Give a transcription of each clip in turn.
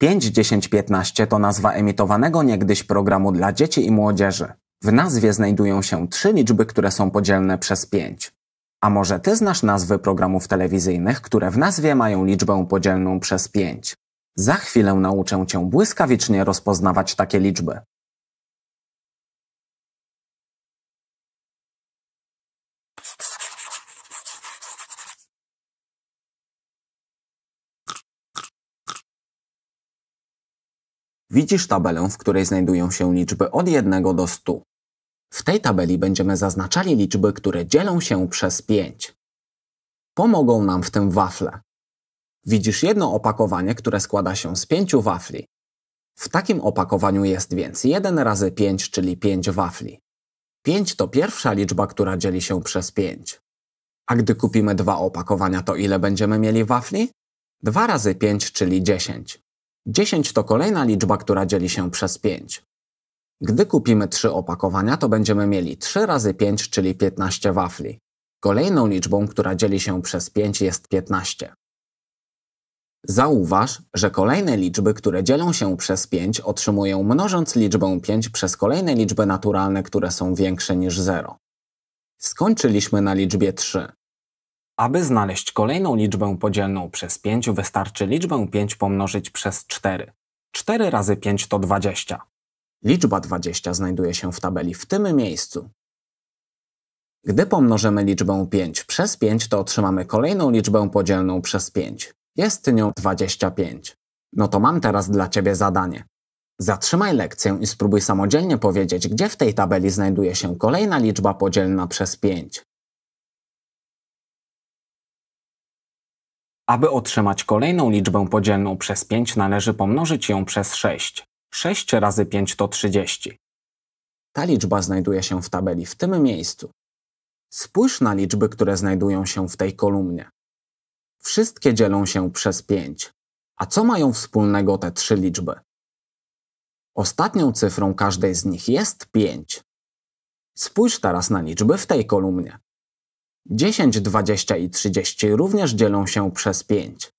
5, 10, 15 to nazwa emitowanego niegdyś programu dla dzieci i młodzieży. W nazwie znajdują się trzy liczby, które są podzielne przez 5. A może ty znasz nazwy programów telewizyjnych, które w nazwie mają liczbę podzielną przez 5? Za chwilę nauczę cię błyskawicznie rozpoznawać takie liczby. Widzisz tabelę, w której znajdują się liczby od 1 do 100. W tej tabeli będziemy zaznaczali liczby, które dzielą się przez 5. Pomogą nam w tym wafle. Widzisz jedno opakowanie, które składa się z 5 wafli. W takim opakowaniu jest więc 1 razy 5, czyli 5 wafli. 5 to pierwsza liczba, która dzieli się przez 5. A gdy kupimy dwa opakowania, to ile będziemy mieli wafli? 2 razy 5, czyli 10. 10 to kolejna liczba, która dzieli się przez 5. Gdy kupimy 3 opakowania, to będziemy mieli 3 razy 5, czyli 15 wafli. Kolejną liczbą, która dzieli się przez 5 jest 15. Zauważ, że kolejne liczby, które dzielą się przez 5 otrzymują mnożąc liczbę 5 przez kolejne liczby naturalne, które są większe niż 0. Skończyliśmy na liczbie 3. Aby znaleźć kolejną liczbę podzielną przez 5, wystarczy liczbę 5 pomnożyć przez 4. 4 razy 5 to 20. Liczba 20 znajduje się w tabeli w tym miejscu. Gdy pomnożymy liczbę 5 przez 5, to otrzymamy kolejną liczbę podzielną przez 5. Jest nią 25. No to mam teraz dla Ciebie zadanie. Zatrzymaj lekcję i spróbuj samodzielnie powiedzieć, gdzie w tej tabeli znajduje się kolejna liczba podzielna przez 5. Aby otrzymać kolejną liczbę podzielną przez 5 należy pomnożyć ją przez 6. 6 razy 5 to 30. Ta liczba znajduje się w tabeli w tym miejscu. Spójrz na liczby, które znajdują się w tej kolumnie. Wszystkie dzielą się przez 5. A co mają wspólnego te trzy liczby? Ostatnią cyfrą każdej z nich jest 5. Spójrz teraz na liczby w tej kolumnie. 10, 20 i 30 również dzielą się przez 5.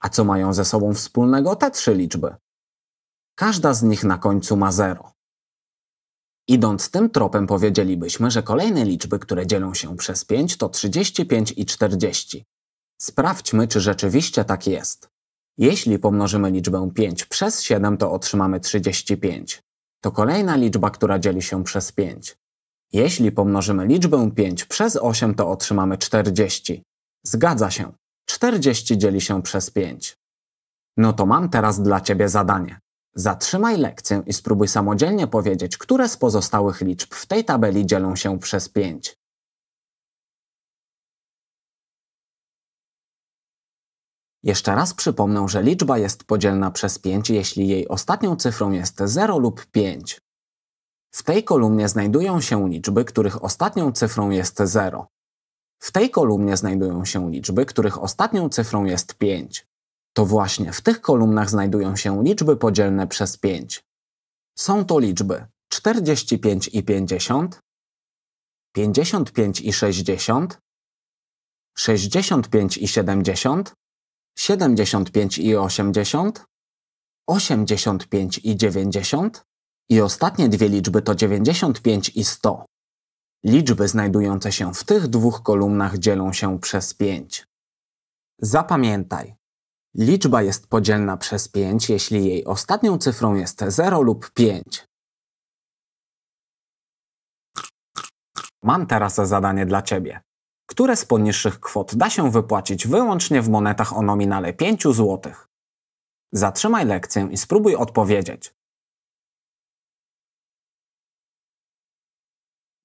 A co mają ze sobą wspólnego te trzy liczby? Każda z nich na końcu ma 0. Idąc tym tropem powiedzielibyśmy, że kolejne liczby, które dzielą się przez 5 to 35 i 40. Sprawdźmy, czy rzeczywiście tak jest. Jeśli pomnożymy liczbę 5 przez 7, to otrzymamy 35. To kolejna liczba, która dzieli się przez 5. Jeśli pomnożymy liczbę 5 przez 8, to otrzymamy 40. Zgadza się. 40 dzieli się przez 5. No to mam teraz dla Ciebie zadanie. Zatrzymaj lekcję i spróbuj samodzielnie powiedzieć, które z pozostałych liczb w tej tabeli dzielą się przez 5. Jeszcze raz przypomnę, że liczba jest podzielna przez 5, jeśli jej ostatnią cyfrą jest 0 lub 5. W tej kolumnie znajdują się liczby, których ostatnią cyfrą jest 0. W tej kolumnie znajdują się liczby, których ostatnią cyfrą jest 5. To właśnie w tych kolumnach znajdują się liczby podzielne przez 5. Są to liczby 45 i 50, 55 i 60, 65 i 70, 75 i 80, 85 i 90, i ostatnie dwie liczby to 95 i 100. Liczby znajdujące się w tych dwóch kolumnach dzielą się przez 5. Zapamiętaj. Liczba jest podzielna przez 5, jeśli jej ostatnią cyfrą jest 0 lub 5. Mam teraz zadanie dla Ciebie. Które z poniższych kwot da się wypłacić wyłącznie w monetach o nominale 5 zł? Zatrzymaj lekcję i spróbuj odpowiedzieć.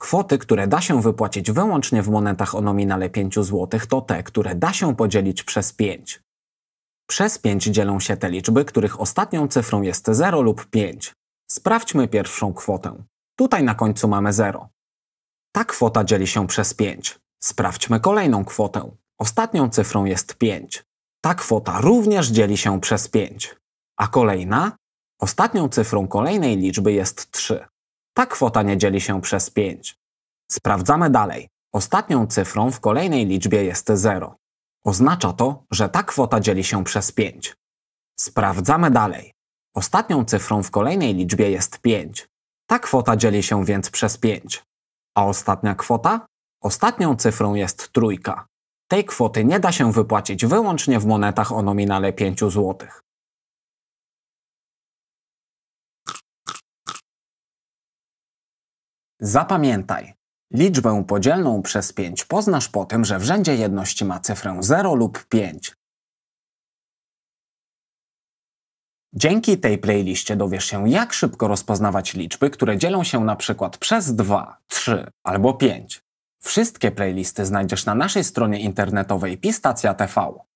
Kwoty, które da się wypłacić wyłącznie w monetach o nominale 5 zł, to te, które da się podzielić przez 5. Przez 5 dzielą się te liczby, których ostatnią cyfrą jest 0 lub 5. Sprawdźmy pierwszą kwotę. Tutaj na końcu mamy 0. Ta kwota dzieli się przez 5. Sprawdźmy kolejną kwotę. Ostatnią cyfrą jest 5. Ta kwota również dzieli się przez 5. A kolejna? Ostatnią cyfrą kolejnej liczby jest 3. Ta kwota nie dzieli się przez 5. Sprawdzamy dalej. Ostatnią cyfrą w kolejnej liczbie jest 0. Oznacza to, że ta kwota dzieli się przez 5. Sprawdzamy dalej. Ostatnią cyfrą w kolejnej liczbie jest 5. Ta kwota dzieli się więc przez 5. A ostatnia kwota? Ostatnią cyfrą jest trójka. Tej kwoty nie da się wypłacić wyłącznie w monetach o nominale 5 zł. Zapamiętaj. Liczbę podzielną przez 5 poznasz po tym, że w rzędzie jedności ma cyfrę 0 lub 5. Dzięki tej playliście dowiesz się, jak szybko rozpoznawać liczby, które dzielą się na przykład przez 2, 3 albo 5. Wszystkie playlisty znajdziesz na naszej stronie internetowej pistacja.tv.